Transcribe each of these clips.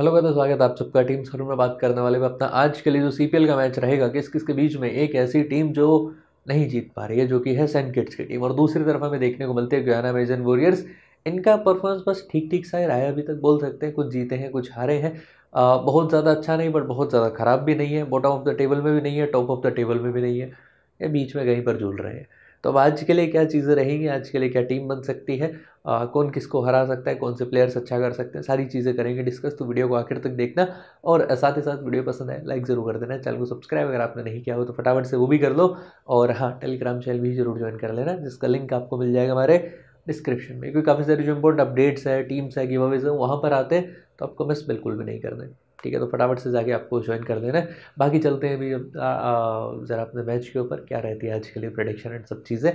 hello का तो स्वागत है आप सबका टीम सर में बात करने वाले में अपना आज के लिए जो सीपीएल का मैच रहेगा किस किस के बीच में एक ऐसी टीम जो नहीं जीत पा रही है जो कि है सेंट किट्स की टीम और दूसरी तरफ हमें देखने को मिलते हैं गुयाना मेजन वॉरियर्स इनका परफॉर्मेंस बस ठीक ठीक सा ही रहा है अभी तक बोल सकते हैं कुछ जीते हैं कुछ हारे हैं आ, बहुत ज़्यादा अच्छा नहीं बट बहुत ज़्यादा ख़राब भी नहीं है बॉटम ऑफ द टेबल में भी नहीं है टॉप ऑफ द टेबल में भी नहीं है या बीच में कहीं पर झूल रहे हैं तो अब आज के लिए क्या चीज़ें रहेंगी आज के लिए क्या टीम बन सकती है आ, कौन किसको हरा सकता है कौन से प्लेयर्स अच्छा कर सकते हैं सारी चीज़ें करेंगे डिस्कस तो वीडियो को आखिर तक देखना और साथ ही साथ वीडियो पसंद आए लाइक ज़रूर कर देना चैनल को सब्सक्राइब अगर आपने नहीं किया हो तो फटाफट से वो भी कर लो और हाँ टेलीग्राम चैनल भी जरूर ज्वाइन कर लेना जिसका लिंक आपको मिल जाएगा हमारे डिस्क्रिप्शन में क्योंकि काफ़ी सारे जो इंपॉर्टेंट अपडेट्स है टीम्स है गिवेज है वहाँ पर आते हैं तो आपको मिस बिल्कुल भी नहीं करना ठीक है तो फटाफट से जाके आपको ज्वाइन कर लेना है बाकी चलते हैं अभी ज़रा अपने मैच के ऊपर क्या रहती है आज के लिए प्रोडिक्शन एंड सब चीज़ें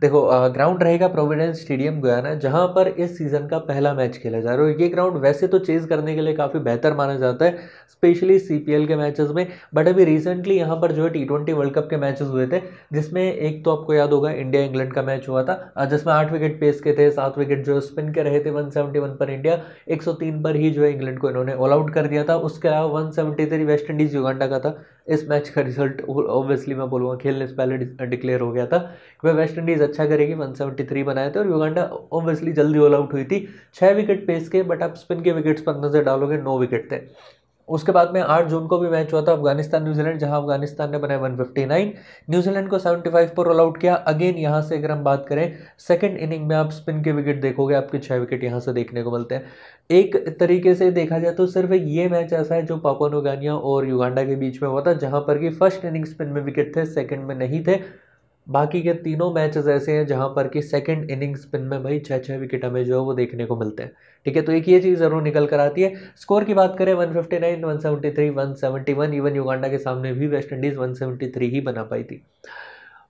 देखो ग्राउंड रहेगा प्रोविडेंस स्टेडियम गयाना जहाँ पर इस सीज़न का पहला मैच खेला जा रहा है और ये ग्राउंड वैसे तो चेज़ करने के लिए काफ़ी बेहतर माना जाता है स्पेशली सी के मैचेस में बट अभी रिसेंटली यहाँ पर जो है टी वर्ल्ड कप के मैचेस हुए थे जिसमें एक तो आपको याद होगा इंडिया इंग्लैंड का मैच हुआ था जिसमें आठ विकेट पेस के थे सात विकेट जो स्पिन के रहे थे वन पर इंडिया एक पर ही जो है इंग्लैंड को इन्होंने ऑल आउट कर दिया था उसके अलावा one seventy three West Indies Uganda का था इस मैच का रिजल्ट ऑब्वियसली मैं बोलूँगा खेलने से पहले डिक्लेयर हो गया था कि भाई वेस्ट इंडीज़ अच्छा करेगी वन सेवेंटी थ्री बनाए थे और युगांडा ऑब्वियसली जल्दी ऑल आउट हुई थी छः विकेट पेस के बट आप स्पिन के विकेट्स पर नज़र डालोगे नौ विकेट थे उसके बाद में आठ जून को भी मैच हुआ था अफगानिस्तान न्यूजीलैंड जहां अफगानिस्तान ने बनाए 159 न्यूजीलैंड को 75 पर ऑल आउट किया अगेन यहां से अगर हम बात करें सेकंड इनिंग में आप स्पिन के विकेट देखोगे आपके छः विकेट यहां से देखने को मिलते हैं एक तरीके से देखा जाए तो सिर्फ ये मैच ऐसा है जो पापुआ नोगानिया और युगांडा के बीच में हुआ था जहाँ पर कि फर्स्ट इनिंग्स में विकेट थे सेकेंड में नहीं थे बाकी के तीनों मैचेस ऐसे हैं जहाँ पर कि सेकंड इनिंग स्पिन में भाई छः छः विकेट हमें जो है वो देखने को मिलते हैं ठीक है तो एक ये चीज़ ज़रूर निकल कर आती है स्कोर की बात करें 159, 173, 171 इवन युगांडा के सामने भी वेस्ट इंडीज़ 173 ही बना पाई थी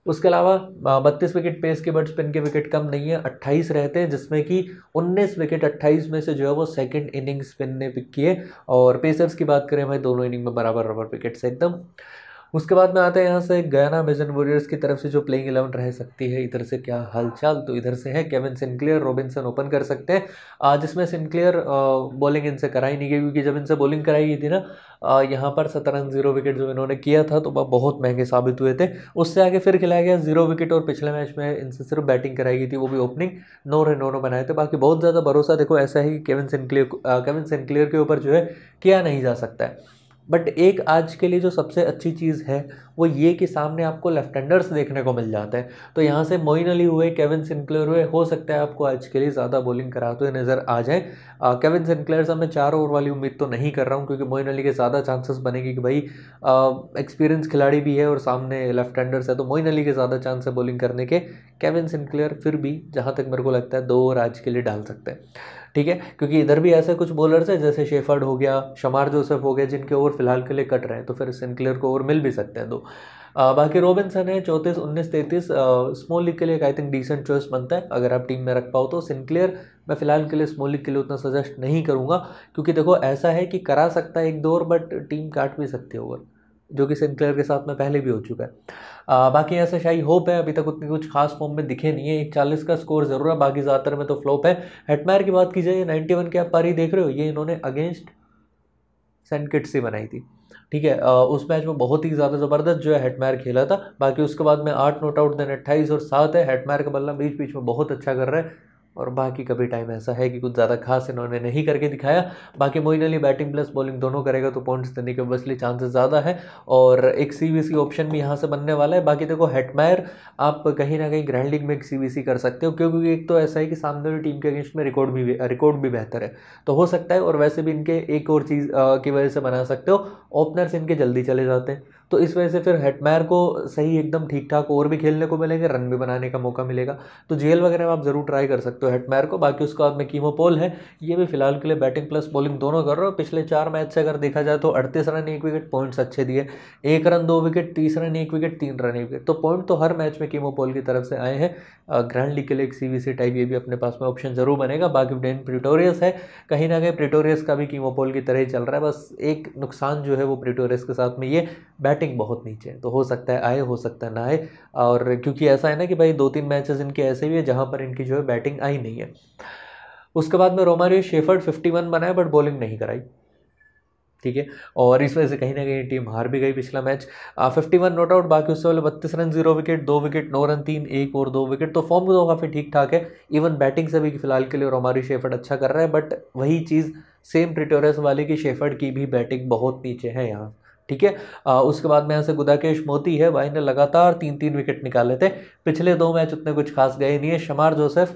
उसके अलावा बत्तीस विकेट पेस के बट स्पिन के विकेट कम नहीं है अट्ठाईस रहते हैं जिसमें कि उन्नीस विकेट अट्ठाईस में से जो है वो सेकेंड इनिंग स्पिन ने पिक किए और पेसर्स की बात करें भाई दोनों इनिंग में बराबर रबर विकेट से एकदम उसके बाद में आते हैं यहाँ से गयाना मेजन वॉरियर्स की तरफ से जो प्लेइंग इलेवन रह सकती है इधर से क्या हलचल तो इधर से है केविन सिंक्लेयर रॉबिनसन ओपन कर सकते हैं आज इसमें सिंक्लियर बॉलिंग इनसे कराई नहीं गई क्योंकि जब इनसे बॉलिंग कराई गई थी ना यहाँ पर सत्रह रन जीरो विकेट जो इन्होंने किया था तो वह बहुत महंगे साबित हुए थे उससे आगे फिर खिलाया गया जीरो विकेट और पिछले मैच में इनसे सिर्फ बैटिंग कराई गई थी वो भी ओपनिंग नौ रन नौ बनाए थे बाकी बहुत ज़्यादा भरोसा देखो ऐसा है कि केविन सिंक्लेयर केविन सिंक्लेयर के ऊपर जो है किया नहीं जा सकता है बट एक आज के लिए जो सबसे अच्छी चीज़ है वो ये कि सामने आपको लेफ्ट हैंडर्स देखने को मिल जाते हैं तो यहाँ से मोइन अली हुए केविन सिंक्लेयर हुए हो सकता है आपको आज के लिए ज़्यादा बॉलिंग कराते हुए नज़र आ जाए केविन सिंक्लेयर से मैं चार ओवर वाली उम्मीद तो नहीं कर रहा हूँ क्योंकि मोइन अली के ज़्यादा चांसेस बनेगी कि भाई एक्सपीरियंस खिलाड़ी भी है और सामने लेफ्ट हैंडर्स है तो मोइन अली के ज़्यादा चांस है बॉलिंग करने के केविन सिंक्लेयर फिर भी जहाँ तक मेरे को लगता है दो ओवर आज के लिए डाल सकते हैं ठीक है क्योंकि इधर भी ऐसे कुछ बॉलर्स हैं जैसे शेफर्ड हो गया शमार जोसेफ हो गया जिनके ओवर फिलहाल के लिए कट रहे हैं तो फिर सिंक्लेयर को ओवर मिल भी सकते हैं दो आ, बाकी रॉबिनसन है चौंतीस उन्नीस तैंतीस स्मॉल लीग के लिए आई थिंक डिसेंट चॉइस बनता है अगर आप टीम में रख पाओ तो सिंक्लेयर मैं फिलहाल के लिए स्मॉल लीग के लिए उतना सजेस्ट नहीं करूँगा क्योंकि देखो ऐसा है कि करा सकता है एक दो और बट टीम काट भी सकती है ओवर जो कि सिंक्लेयर के साथ में पहले भी हो चुका है आ, बाकी ऐसा शाही होप है अभी तक उतनी कुछ खास फॉर्म में दिखे नहीं है एक चालीस का स्कोर ज़रूर है बाकी ज़्यादातर में तो फ्लॉप है हेटमायर की बात की जाए नाइन्टी वन के आप पारी देख रहे हो ये इन्होंने अगेंस्ट सेंट ही बनाई थी ठीक है आ, उस मैच में बहुत ही ज़्यादा ज़बरदस्त जो है हेटमायर खेला था बाकी उसके बाद में आठ नोट आउट देन अट्ठाईस और सात है हेटमायर का बल्ला बीच बीच में बहुत अच्छा कर रहा है और बाकी कभी टाइम ऐसा है कि कुछ ज़्यादा खास इन्होंने नहीं करके दिखाया बाकी Moeen Ali batting plus bowling दोनों करेगा तो पॉइंट्स देने के ओबियसली चांसेस ज़्यादा है और एक सी ऑप्शन भी यहाँ से बनने वाला है बाकी देखो हेटमायर आप कहीं ना कहीं ग्रैंड लीग में एक सी कर सकते हो क्योंकि एक तो ऐसा है कि सामने वाली टीम के अगेंस्ट में रिकॉर्ड भी रिकॉर्ड भी बेहतर है तो हो सकता है और वैसे भी इनके एक और चीज़ की वजह से बना सकते हो ओपनर्स इनके जल्दी चले जाते हैं तो इस वजह से फिर हेटमायर को सही एकदम ठीक ठाक ओवर भी खेलने को मिलेंगे रन भी बनाने का मौका मिलेगा तो जेल वगैरह में आप ज़रूर ट्राई कर सकते हो हेटमायर को बाकी उसके बाद में कीमोपोल है ये भी फिलहाल के लिए बैटिंग प्लस बॉलिंग दोनों कर रहे हो पिछले चार मैच से अगर देखा जाए तो अड़तीस रन एक विकेट पॉइंट्स अच्छे दिए एक रन दो विकेट तीस रन एक विकेट तीन रन एक विकेट तो पॉइंट तो हर मैच में कीमोपोल की तरफ से आए हैं ग्रैंड लीग के लिए एक सी टाइप ये भी अपने पास में ऑप्शन ज़रूर बनेगा बाकी डेन प्रिटोरियस है कहीं ना कहीं प्रिटोरियस का भी कीमोपोल की तरह ही चल रहा है बस एक नुकसान जो है वो प्रिटोरियस के साथ में ये बैट बैटिंग बहुत नीचे है तो हो सकता है आए हो सकता है ना आए और क्योंकि ऐसा है ना कि भाई दो तीन मैचेस इनके ऐसे भी है जहाँ पर इनकी जो है बैटिंग आई नहीं है उसके बाद में रोमारियो शेफर्ड 51 बनाए बट बॉलिंग नहीं कराई ठीक है और इस वजह से कहीं ना कहीं टीम हार भी गई पिछला match fifty one not out बाकी उससे पहले बत्तीस रन जीरो विकेट दो विकेट नौ रन तीन एक और दो विकेट तो फॉर्म तो काफ़ी ठीक ठाक है इवन बैटिंग से भी फिलहाल के लिए रोमारी शेफर्ड अच्छा कर रहा है बट वही चीज़ सेम प्रिटोरियस वाले की शेफर्ड की भी बैटिंग बहुत नीचे है यहाँ ठीक है उसके बाद में यहाँ से गुदाकेश मोती है भाई ने लगातार तीन तीन विकेट निकाले थे पिछले दो मैच उतने कुछ खास गए नहीं है शमार जोसेफ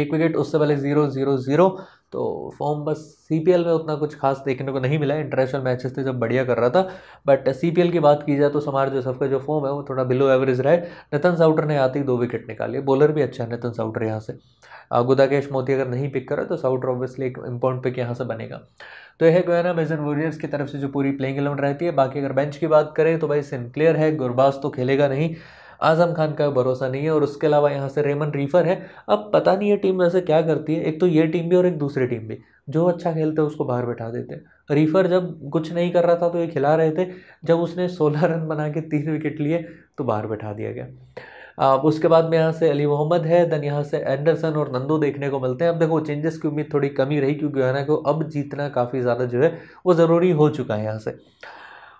एक विकेट उससे पहले जीरो जीरो जीरो तो फॉर्म बस सी में उतना कुछ खास देखने को नहीं मिला इंटरनेशनल मैचेस थे जब बढ़िया कर रहा था बट सी की बात की जाए तो समार जो का जो फॉर्म है वो थोड़ा बिलो एवरेज रहा है साउटर ने आते ही दो विकेट निकाले बॉलर भी अच्छा है नितिन साउटर यहाँ से गुदाकेश मोती अगर नहीं पिक करा तो साउटर ऑब्वियसली एक इम्पॉर्टेंट पिक यहाँ से बनेगा तो यह गोयना मेजन वॉरियर्स की तरफ से जो पूरी प्लेइंग एलेवन रहती है बाकी अगर बेंच की बात करें तो भाई सिंक्लियर है गुरबाज तो खेलेगा नहीं आजम खान का भरोसा नहीं है और उसके अलावा यहाँ से रेमन रीफर है अब पता नहीं ये टीम वैसे क्या करती है एक तो ये टीम भी और एक दूसरी टीम भी जो अच्छा खेलते उसको बाहर बैठा देते हैं रीफर जब कुछ नहीं कर रहा था तो ये खिला रहे थे जब उसने सोलह रन बना के तीन विकेट लिए तो बाहर बैठा दिया गया अब उसके बाद में यहाँ से अली मोहम्मद है देन यहाँ से एंडरसन और नंदो देखने को मिलते हैं अब देखो चेंजेस की उम्मीद थोड़ी कमी रही क्योंकि गुयाना को अब जीतना काफ़ी ज़्यादा जो है वो ज़रूरी हो चुका है यहाँ से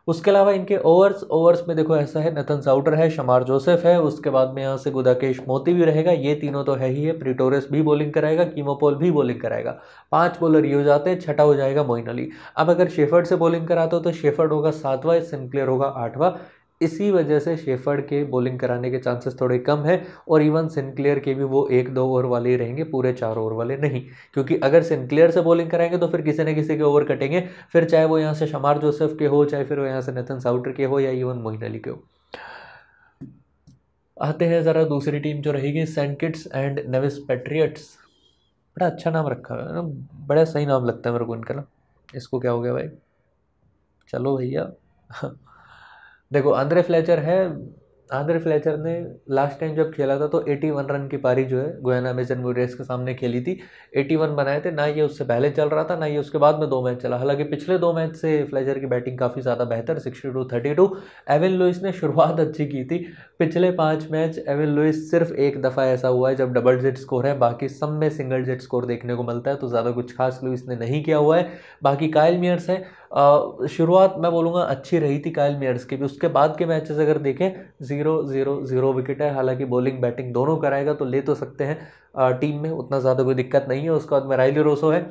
उसके अलावा इनके ओवर्स ओवर्स में देखो ऐसा है नथन साउटर है शमार जोसेफ है उसके बाद में यहाँ से गुदाकेश मोती भी रहेगा ये तीनों तो है ही है प्रिटोरस भी बॉलिंग कराएगा कीमोपोल भी बॉलिंग कराएगा पांच बॉलर ये हो जाते हैं छठा हो जाएगा मोइन अली अब अगर शेफर्ड से बॉलिंग कराते हो तो शेफर्ड होगा सातवां सिंप्लेयर होगा आठवां इसी वजह से शेफर्ड के बॉलिंग कराने के चांसेस थोड़े कम है और इवन सिंक्लेयर के भी वो एक दो ओवर वाले ही रहेंगे पूरे चार ओवर वाले नहीं क्योंकि अगर सिंक्लेयर से बॉलिंग कराएंगे तो फिर किसी न किसी के ओवर कटेंगे फिर चाहे वो यहाँ से शमार जोसेफ के हो चाहे फिर वो यहाँ से नितिन साउटर के हो या इवन मोहिन अली के हो आते हैं ज़रा दूसरी टीम जो रहेगी Saint Kitts and Nevis Patriots बड़ा अच्छा नाम रखा है ना बड़ा सही नाम लगता है मेरे को इनका ना इसको क्या हो गया भाई चलो भैया देखो आंद्रे फ्लेचर है आंद्रे फ्लेचर ने लास्ट टाइम जब खेला था तो 81 रन की पारी जो है गोयना मेजन रेस के सामने खेली थी 81 बनाए थे ना ये उससे पहले चल रहा था ना ये उसके बाद में दो मैच चला हालांकि पिछले दो मैच से फ्लेचर की बैटिंग काफ़ी ज़्यादा बेहतर sixty two thirty two Evin Lewis ने शुरुआत अच्छी की थी पिछले पाँच मैच एविन लुइस सिर्फ एक दफ़ा ऐसा हुआ है जब डबल जेट स्कोर है बाकी सब में सिंगल जेट स्कोर देखने को मिलता है तो ज़्यादा कुछ खास लुइस ने नहीं किया हुआ है बाकी कायल मियर्स हैं शुरुआत मैं बोलूँगा अच्छी रही थी कायल मेयर्स की भी उसके बाद के मैचेस अगर देखें ज़ीरो ज़ीरो ज़ीरो विकेट है हालांकि बॉलिंग बैटिंग दोनों कराएगा तो ले तो सकते हैं टीम में उतना ज़्यादा कोई दिक्कत नहीं है उसके बाद में राइली रोसो है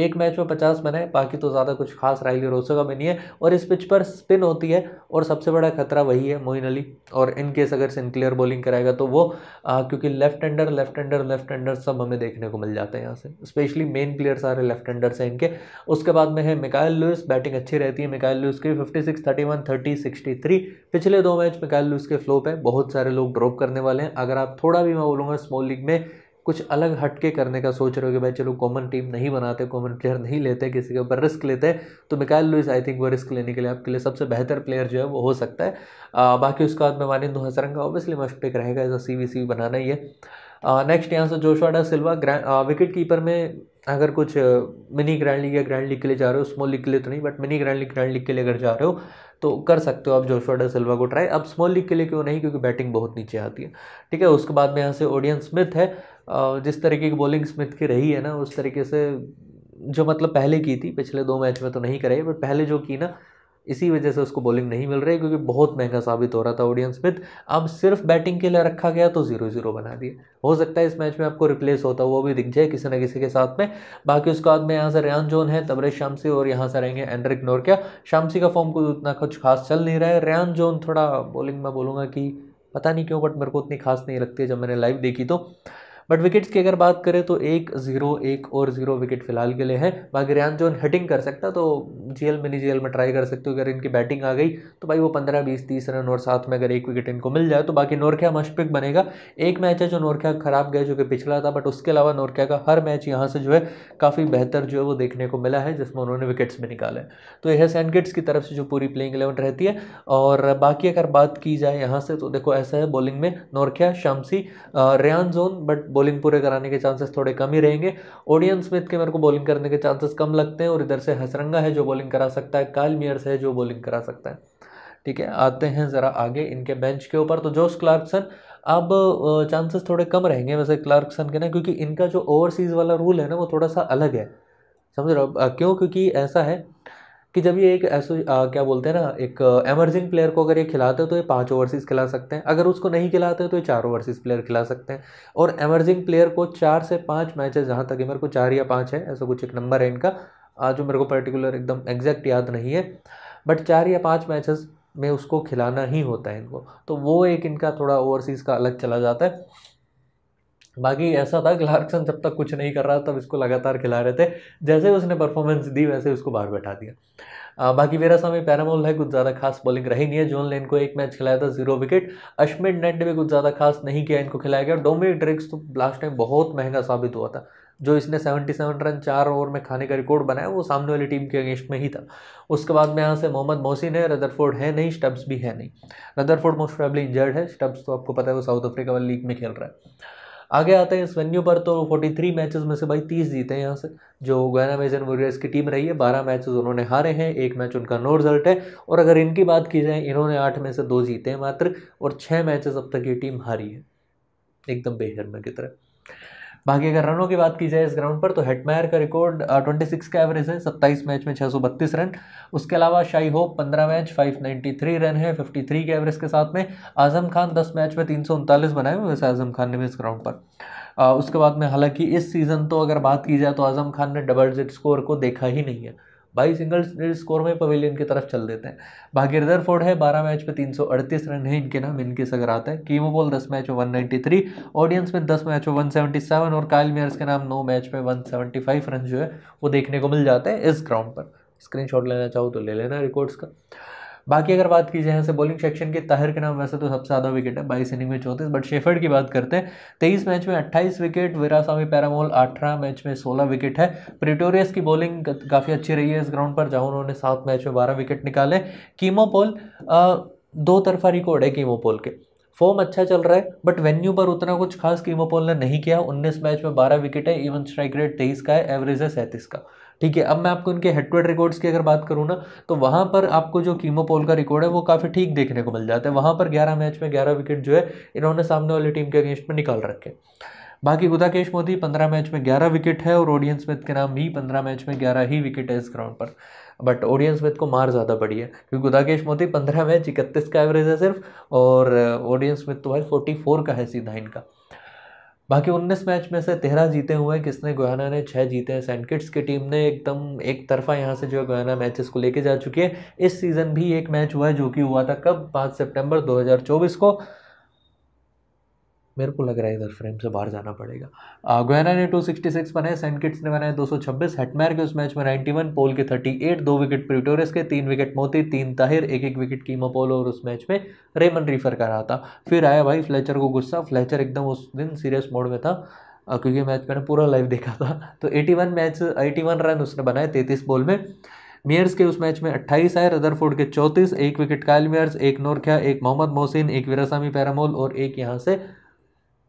एक मैच में पचास बनाए बाकी तो ज़्यादा कुछ खास राइली रोसो का भी नहीं है और इस पिच पर स्पिन होती है और सबसे बड़ा खतरा वही है मोइन अली और इनकेस अगर सिंक्लियर बॉलिंग कराएगा तो वो आ, क्योंकि left hander left hander left hander सब हमें देखने को मिल जाते हैं यहाँ से स्पेशली मेन प्लेयर सारे लेफ्ट एंडर्स हैं इनके उसके बाद में है मिकायल लुइस बैटिंग अच्छी रहती है मिकायल लुइस की fifty six thirty one thirty sixty three पिछले दो मैच मिकायल लुइस के फ्लोप है बहुत सारे लोग ड्रॉप करने वाले हैं अगर आप थोड़ा भी मैं बोलूँगा स्मॉल लीग में कुछ अलग हटके करने का सोच रहे हो कि भाई चलो कॉमन टीम नहीं बनाते कॉमन प्लेयर नहीं लेते किसी के ऊपर रिस्क लेते तो मिकायल लुइस आई थिंक वो रिस्क लेने के लिए आपके लिए सबसे बेहतर प्लेयर जो है वो हो सकता है आ, बाकी उसके बाद में वानिंदो हसरंग का ऑब्वियसली मस्ट पिक रहेगा एज सी वी सी बनाना ही है नेक्स्ट यहाँ से जोशवाडा डा ग्रैंड विकेट कीपर में अगर कुछ मिनी ग्रैंड लीग या ग्रैंड लीग के लिए जा रहे हो स्मॉल लीग के लिए तो नहीं but mini grand league grand league के लिए अगर जा रहे हो तो कर सकते हो आप जोशवाडा सिल्वा को ट्राई अब स्मॉल लीग के लिए क्यों नहीं क्योंकि बैटिंग बहुत नीचे आती है ठीक है उसके बाद में यहाँ से ओडियन स्मिथ है जिस तरीके की बॉलिंग स्मिथ की रही है ना उस तरीके से जो मतलब पहले की थी पिछले दो मैच में तो नहीं कराई बट पहले जो की ना इसी वजह से उसको बॉलिंग नहीं मिल रही क्योंकि बहुत महंगा साबित हो रहा था ओडियन स्मिथ अब सिर्फ बैटिंग के लिए रखा गया तो जीरो जीरो बना दिया हो सकता है इस मैच में आपको रिप्लेस होता हुआ भी दिख जाए किसी न किसी के साथ में बाकी उसके बाद में यहाँ से रियान जोन है तबरेज शामसी और यहाँ से रहेंगे एंड्रिक नोरकिया शामसी का फॉर्म कुछ उतना कुछ खास चल नहीं रहा है रियान जोन थोड़ा बॉलिंग में बोलूँगा कि पता नहीं क्यों बट मेरे को उतनी खास नहीं लगती है जब मैंने लाइव देखी तो बट विकेट्स की अगर बात करें तो एक ज़ीरो एक और ज़ीरो विकेट फिलहाल के लिए है बाकी रियान जोन हिटिंग कर सकता तो जेल मिनी जेल में ट्राई कर सकते हो अगर इनकी बैटिंग आ गई तो भाई वो पंद्रह बीस तीस रन और साथ में अगर एक विकेट इनको मिल जाए तो बाकी नोरख्या मस्ट पिक बनेगा एक मैच है जो नोरख्या ख़राब गया जो कि पिछला था बट उसके अलावा नोरख्या का हर मैच यहाँ से जो है काफ़ी बेहतर जो है वो देखने को मिला है जिसमें उन्होंने विकेट्स भी निकाले तो यह सैनकिट्स की तरफ से जो पूरी प्लेइंग इलेवन रहती है और बाकी अगर बात की जाए यहाँ से तो देखो ऐसा है बॉलिंग में नोरख्या शामसी रेन जोन बट बॉलिंग पूरे कराने के चांसेस थोड़े कम ही रहेंगे ओडियन स्मिथ के मेरे को बॉलिंग करने के चांसेस कम लगते हैं और इधर से हसरंगा है जो बॉलिंग बॉलिंग करा सकता है काइल मियर्स है जो बॉलिंग करा सकता है ठीक है आते हैं ज़रा आगे इनके बेंच के ऊपर तो जोश क्लार्कसन अब चांसेस थोड़े कम रहेंगे वैसे क्लार्कसन के ना क्योंकि इनका जो ओवरसीज़ वाला रूल है ना वो थोड़ा सा अलग है समझ रहे हो क्यों क्योंकि ऐसा है कि जब ये एक ऐसा क्या बोलते हैं ना एक एमर्जिंग प्लेयर को अगर ये खिलाते हैं तो ये पांच ओवरसीज़ खिला सकते हैं अगर उसको नहीं खिलाते तो ये चार ओवरसीज़ प्लेयर खिला सकते हैं और एमर्जिंग प्लेयर को चार से पाँच मैचेज जहाँ तक मेरे को चार या पाँच है ऐसा कुछ एक नंबर है इनका जो मेरे को पर्टिकुलर एकदम एग्जैक्ट याद नहीं है बट चार या पाँच मैचेस में उसको खिलाना ही होता है इनको तो वो एक इनका थोड़ा ओवरसीज़ का अलग चला जाता है बाकी ऐसा था क्लार्कसन जब तक कुछ नहीं कर रहा तब इसको लगातार खिला रहे थे जैसे उसने परफॉर्मेंस दी वैसे उसको बाहर बैठा दिया आ, बाकी मेरा सामने पैरामोल है कुछ ज़्यादा खास बॉलिंग रही नहीं है जोन लेन को एक मैच खिलाया था जीरो विकेट अश्मिन नेट ने भी कुछ ज़्यादा खास नहीं किया इनको खिलाया गया डोमिनिक ड्रिक्स तो लास्ट टाइम बहुत महंगा साबित हुआ था जो इसने 77 रन चार ओवर में खाने का रिकॉर्ड बनाया वो सामने वाली टीम के अगेंस्ट में ही था उसके बाद में यहाँ से मोहम्मद मोहसिन है रदरफोर्ड है नहीं स्टब्स भी है नहीं रदरफोर्ड मोस्ट प्रॉबली इंजर्ड है स्टब्स तो आपको पता है वो साउथ अफ्रीका वाली लीग में खेल रहा है आगे आते हैं इस वेन्यू पर तो 43 मैचेस में से भाई 30 जीते हैं यहाँ से जो गोयना मेजन वॉरियर्स की टीम रही है 12 मैचेस उन्होंने हारे हैं एक मैच उनका नो रिजल्ट है और अगर इनकी बात की जाए इन्होंने आठ में से दो जीते हैं मात्र और छः मैचेस अब तक ये टीम हारी है एकदम बेहरमे की तरह बाकी अगर रनों की बात की जाए इस ग्राउंड पर तो हेटमायर का रिकॉर्ड ट्वेंटी सिक्स का एवरेज है सत्ताईस मैच में छः सौ बत्तीस रन उसके अलावा शाही होप पंद्रह match five ninety three run है फिफ्टी थ्री के एवरेज के साथ में आजम खान दस मैच में तीन सौ उनतालीस बनाए हुए वैसे आजम खान ने भी इस ग्राउंड पर आ, उसके बाद में हालांकि इस सीज़न तो अगर बात की जाए तो आजम खान ने डबल जिट स्कोर को देखा ही नहीं है बाईस सिंगल स्कोर में पवेलियन की तरफ चल देते हैं भागीरदर फोर्ड है बारह मैच पे तीन सौ अड़तीस रन है इनके नाम इनके अगर आता है कीवो बॉल दस मैच में वन नाइन्टी थ्री ऑडियंस में दस मैच में वन सेवेंटी सेवन और कायल मेयर्स के नाम नौ मैच में वन सेवेंटी फाइव रन जो है वो देखने को मिल जाते हैं इस ग्राउंड पर स्क्रीन लेना चाहो तो ले लेना रिकॉर्ड्स का बाकी अगर बात की जाए ऐसे बॉलिंग सेक्शन के ताहिर के नाम वैसे तो सबसे ज़्यादा विकेट है बाईस इनिंग में चौंतीस बट शेफर्ड की बात करते हैं तेईस मैच में अट्ठाईस विकेट विरासामी पैरामोल अठारह मैच में सोलह विकेट है प्रिटोरियस की बॉलिंग काफ़ी अच्छी रही है इस ग्राउंड पर जहाँ उन्होंने सात मैच में बारह विकेट निकाले कीमोपोल दो तरफा रिकॉर्ड है कीमोपोल के फॉर्म अच्छा चल रहा है बट वेन्यू पर उतना कुछ खास कीमोपोल ने नहीं किया 19 मैच में 12 विकेट है इवन स्ट्राइक रेट 23 का है एवरेज है सैंतीस का ठीक है अब मैं आपको इनके हेड रिकॉर्ड्स की अगर बात करूँ ना तो वहाँ पर आपको जो कीमोपोल का रिकॉर्ड है वो काफ़ी ठीक देखने को मिल जाता है वहाँ पर ग्यारह मैच में ग्यारह विकेट जो है इन्होंने सामने वाली टीम के अगेंस्ट में निकाल रखे बाकी गुदाकेश मोदी पंद्रह मैच में ग्यारह विकेट है और ऑडियंस स्मिथ के नाम भी पंद्रह मैच में ग्यारह ही विकेट है इस ग्राउंड पर बट ऑडियंस स्मिथ को मार ज़्यादा पड़ी है क्योंकि गुदाकेश मोदी पंद्रह मैच इकतीस का एवरेज है सिर्फ और ऑडियंस स्मिथ तो भाई फोर्टी फोर का है सीधा इनका बाकी 19 मैच में से तेरह जीते हुए हैं किसने गोहाना ने छः जीते हैं किट्स की टीम ने एकदम एक तरफा यहाँ से जो है गोहाना मैचेस को लेके जा चुकी है इस सीज़न भी एक मैच हुआ है जो कि हुआ था कब पाँच सितंबर 2024 को मेरे को लग रहा है इधर फ्रेम से बाहर जाना पड़ेगा गोयना ने 266 बनाए सेंट किट्स ने बनाए 226 हेटमैर के उस मैच में 91 पोल के 38 दो विकेट प्रिटोरियस के तीन विकेट मोती तीन ताहिर एक एक विकेट कीमो पोल और उस मैच में रेमन रीफर कर रहा था फिर आया भाई फ्लेचर को गुस्सा फ्लेचर एकदम उस दिन सीरियस मोड में था क्योंकि मैच मैंने पूरा लाइव देखा था तो एटी मैच एटी रन उसने बनाए तैतीस बॉल में मियर्स के उस मैच में 28 आए रदरफोर्ड के 34 एक विकेट कायल मियर्स एक नोरख्या एक मोहम्मद मोहसिन एक विरासामी पैरामोल और एक यहाँ से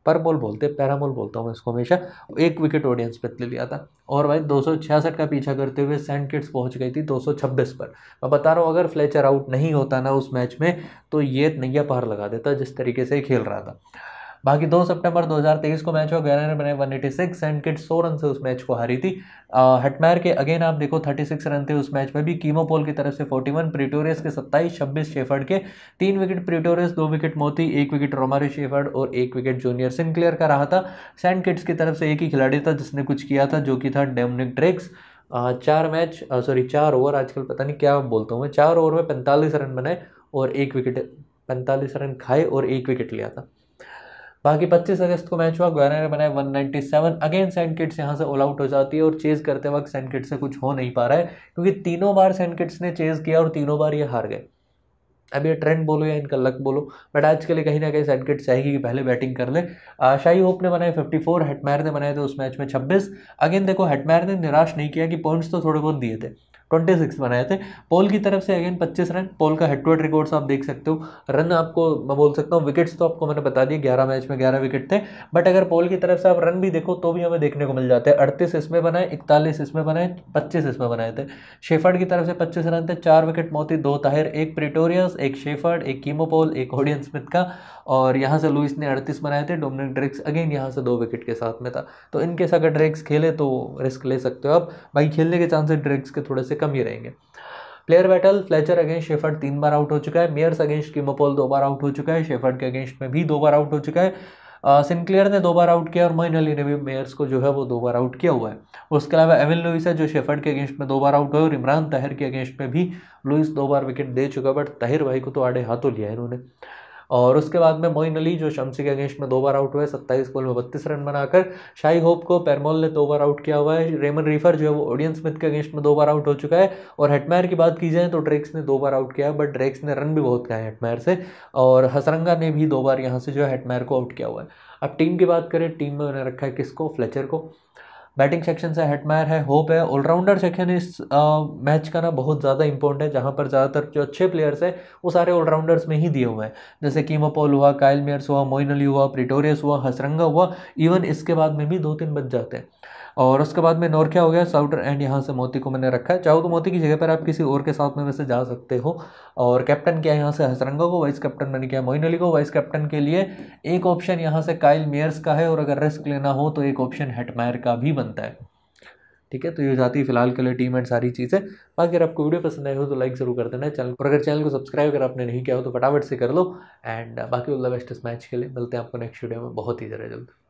परमोल बोलते हैं पैरामोल बोलता हूँ मैं इसको हमेशा एक विकेट ऑडियंस पर ले लिया था और भाई दो का पीछा करते हुए सेंट किट्स पहुँच गई थी दो पर मैं बता रहा हूँ अगर फ्लेचर आउट नहीं होता ना उस मैच में तो ये नैया पार लगा देता जिस तरीके से खेल रहा था बाकी दो सितंबर 2023 को मैच हुआ गयाना ने बनाए 186 एंड किट सौ रन से उस मैच को हारी थी हटमैर के अगेन आप देखो 36 रन थे उस मैच में भी कीमोपोल की तरफ से 41 प्रिटोरियस के 27 26 शेफर्ड के तीन विकेट प्रिटोरियस दो विकेट मोती एक विकेट रोमारी शेफर्ड और एक विकेट जूनियर सिंक्लेयर का रहा था सेंट किट्स की तरफ से एक ही खिलाड़ी था जिसने कुछ किया था जो कि था डेमनिक ड्रेक्स चार मैच सॉरी चार ओवर आजकल पता नहीं क्या बोलता हूँ मैं चार ओवर में पैंतालीस रन बनाए और एक विकेट पैंतालीस रन खाए और एक विकेट लिया था बाकी 25 अगस्त को मैच हुआ ग्वारा ने बनाया 197 अगेन सेंट किट्स यहाँ से ऑल आउट हो जाती है और चेज करते वक्त सैनकिट्स किट्स से कुछ हो नहीं पा रहा है क्योंकि तीनों बार सेंट किट्स ने चेज किया और तीनों बार ये हार गए अब ये ट्रेंड बोलो या इनका लक बोलो बट आज के लिए कहीं ना कहीं किट्स चाहेगी कि पहले बैटिंग कर ले शाही होप ने बनाए 54 हेटमैर ने बनाए थे उस मैच में 26 अगेन देखो हेटमैर ने निराश नहीं किया कि पॉइंट्स तो थोड़े बहुत दिए थे ट्वेंटी सिक्स बनाए थे पोल की तरफ से अगेन पच्चीस रन पोल का हेड टू हेड रिकॉर्ड्स आप देख सकते हो रन आपको मैं बोल सकता हूँ विकेट्स तो आपको मैंने बता दिए ग्यारह मैच में ग्यारह विकेट थे बट अगर पोल की तरफ से आप रन भी देखो तो भी हमें देखने को मिल जाते हैं अड़तीस इसमें बनाए इकतालीस इसमें बनाए पच्चीस इसमें बनाए थे शेफर्ड की तरफ से पच्चीस रन थे चार विकेट मोती दो ताहिर एक प्रिटोरियस एक शेफर्ड एक कीमोपोल एक होडियन स्मिथ का और यहाँ से लुइस ने अड़तीस बनाए थे डोमिनिक ड्रिक्स अगेन यहाँ से दो विकेट के साथ में था तो इनकेस अगर ड्रिक्स खेले तो रिस्क ले सकते हो आप भाई खेलने के चांसेस ड्रिक्स के थोड़े से कम ही रहेंगे player battle Fletcher against Shepherd तीन बार आउट हो चुका है मेयर्स अगेंस्ट किमोपोल दो बार आउट हो चुका है शेफर्ड के अगेंस्ट में भी दो बार आउट हो चुका है सिंक्लेयर ने दो बार आउट किया और मोइन अली ने भी मेयर्स को जो है वो दो बार आउट किया हुआ है उसके अलावा एविन लुइस है जो शेफर्ड के अगेंस्ट में दो बार आउट हुए और इमरान ताहिर के अगेंस्ट में भी लुइस दो बार विकेट दे चुका है बट ताहिर भाई को तो आड़े हाथों लिया है इन्होंने और उसके बाद में मोइन अली जो शमसी के अगेंस्ट में दो बार आउट हुए सत्ताईस बॉल में बत्तीस रन बनाकर शाही होप को पैरमोल ने दो बार आउट किया हुआ है रेमन रीफर जो है वो ओडियन स्मिथ के अगेंस्ट में दो बार आउट हो चुका है और हेटमायर की बात की जाए तो ड्रेक्स ने दो बार आउट किया है बट ड्रेक्स ने रन भी बहुत खाए हेटमायर से और हसरंगा ने भी दो बार यहाँ से जो है हेटमायर को आउट किया हुआ है अब टीम की बात करें टीम में उन्हें रखा है किसको फ्लेचर को बैटिंग सेक्शन से हेटमायर है होप है ऑलराउंडर सेक्शन इस मैच का ना बहुत ज़्यादा इंपॉर्टेंट है जहाँ पर ज़्यादातर जो अच्छे प्लेयर्स हैं वो सारे ऑलराउंडर्स में ही दिए हुए हैं जैसे कीमो हुआ कायल मेयर्स हुआ मोइन अली हुआ प्रिटोरियस हुआ हसरंगा हुआ इवन इसके बाद में भी दो तीन बच जाते हैं और उसके बाद में नोरखिया हो गया साउटर एंड यहाँ से मोती को मैंने रखा है चाहो तो मोती की जगह पर आप किसी और के साथ में वैसे जा सकते हो और कैप्टन किया यहाँ से हसरंगा को वाइस कैप्टन मैंने किया मोइन अली को वाइस कैप्टन के लिए एक ऑप्शन यहाँ से काइल मेयर्स का है और अगर रिस्क लेना हो तो एक ऑप्शन हेटमायर का भी बनता है ठीक है तो ये जाती है फिलहाल के लिए टीम एंड सारी चीज़ें बाकी अगर आपको वीडियो पसंद आई हो तो लाइक जरूर कर देना चैनल और अगर चैनल को सब्सक्राइब अगर आपने नहीं किया हो तो फटाफट से कर लो एंड बाकी उल्ला बेस्ट मैच के लिए मिलते हैं आपको नेक्स्ट वीडियो में बहुत ही ज़रा जल्द